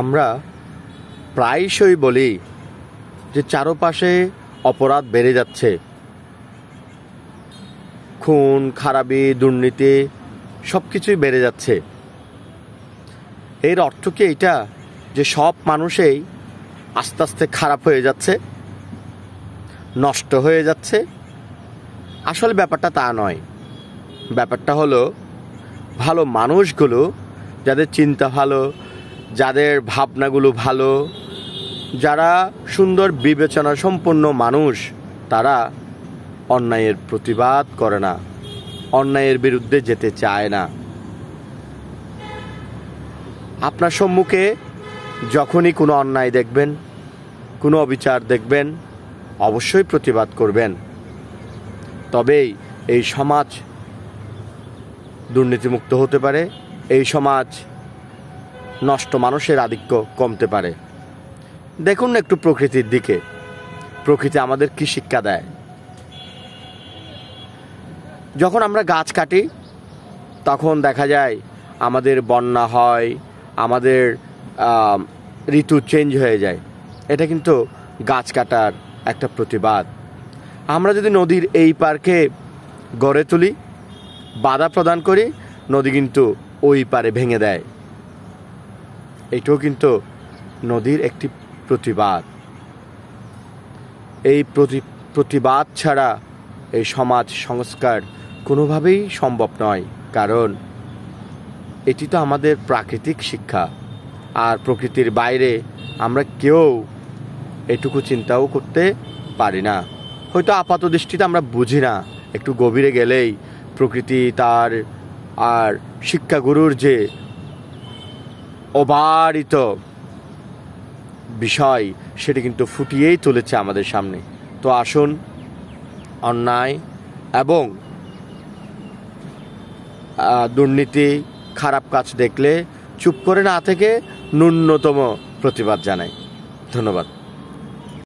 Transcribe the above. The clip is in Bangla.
আমরা প্রায়শই বলি যে চারপাশে অপরাধ বেড়ে যাচ্ছে খুন খারাপি দুর্নীতি সব কিছুই বেড়ে যাচ্ছে এর অর্থ কি এটা যে সব মানুষেই আস্তে আস্তে খারাপ হয়ে যাচ্ছে নষ্ট হয়ে যাচ্ছে আসলে ব্যাপারটা তা নয় ব্যাপারটা হলো ভালো মানুষগুলো যাদের চিন্তা ভালো যাদের ভাবনাগুলো ভালো যারা সুন্দর বিবেচনা সম্পন্ন মানুষ তারা অন্যায়ের প্রতিবাদ করে না অন্যায়ের বিরুদ্ধে যেতে চায় না আপনার সম্মুখে যখনই কোনো অন্যায় দেখবেন কোনো অবিচার দেখবেন অবশ্যই প্রতিবাদ করবেন তবেই এই সমাজ দুর্নীতিমুক্ত হতে পারে এই সমাজ নষ্ট মানুষের আধিক্য কমতে পারে দেখুন না একটু প্রকৃতির দিকে প্রকৃতি আমাদের কি শিক্ষা দেয় যখন আমরা গাছ কাটি তখন দেখা যায় আমাদের বন্যা হয় আমাদের ঋতু চেঞ্জ হয়ে যায় এটা কিন্তু গাছ কাটার একটা প্রতিবাদ আমরা যদি নদীর এই পার্কে গড়ে তুলি বাধা প্রদান করি নদী কিন্তু ওই পারে ভেঙে দেয় এটাও কিন্তু নদীর একটি প্রতিবাদ এই প্রতিবাদ ছাড়া এই সমাজ সংস্কার কোনোভাবেই সম্ভব নয় কারণ এটি তো আমাদের প্রাকৃতিক শিক্ষা আর প্রকৃতির বাইরে আমরা কেউ এটুকু চিন্তাও করতে পারি না হয়তো আপাত দৃষ্টিতে আমরা বুঝি না একটু গভীরে গেলেই প্রকৃতি তার আর শিক্ষাগুরুর যে অবারিত বিষয় সেটি কিন্তু ফুটিয়েই তুলেছে আমাদের সামনে তো আসুন অন্যায় এবং দুর্নীতি খারাপ কাজ দেখলে চুপ করে না থেকে ন্যূনতম প্রতিবাদ জানাই ধন্যবাদ